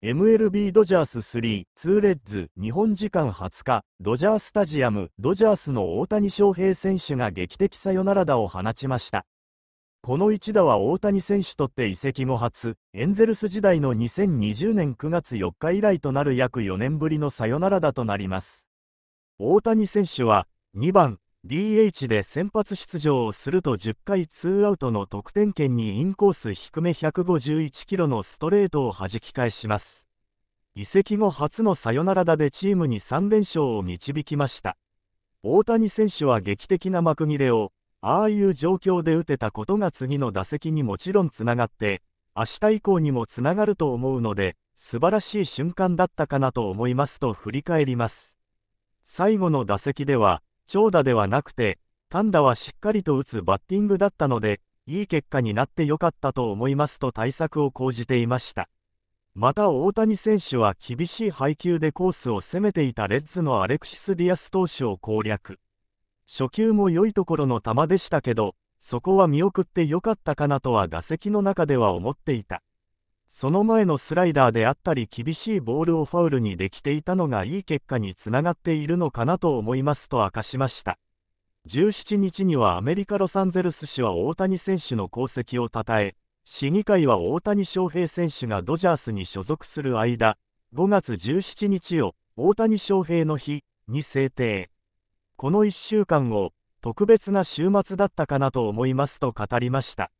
MLB ドジャース3、2レッズ、日本時間20日、ドジャースタジアム、ドジャースの大谷翔平選手が劇的サヨナラ打を放ちました。この一打は大谷選手とって移籍後初、エンゼルス時代の2020年9月4日以来となる約4年ぶりのサヨナラ打となります。大谷選手は、2番、DH で先発出場をすると10回ツーアウトの得点圏にインコース低め151キロのストレートを弾き返します。移籍後初のサヨナラ打でチームに3連勝を導きました。大谷選手は劇的な幕切れを、ああいう状況で打てたことが次の打席にもちろんつながって、明日以降にもつながると思うので、素晴らしい瞬間だったかなと思いますと振り返ります。最後の打席では、長打ではなくて、単打はしっかりと打つバッティングだったので、いい結果になってよかったと思いますと対策を講じていました。また大谷選手は厳しい配球でコースを攻めていたレッズのアレクシス・ディアス投手を攻略。初球も良いところの球でしたけど、そこは見送ってよかったかなとは打席の中では思っていた。その前のスライダーであったり厳しいボールをファウルにできていたのがいい結果につながっているのかなと思いますと明かしました。17日にはアメリカ・ロサンゼルス市は大谷選手の功績をたたえ、市議会は大谷翔平選手がドジャースに所属する間、5月17日を大谷翔平の日に制定。この1週間を特別な週末だったかなと思いますと語りました。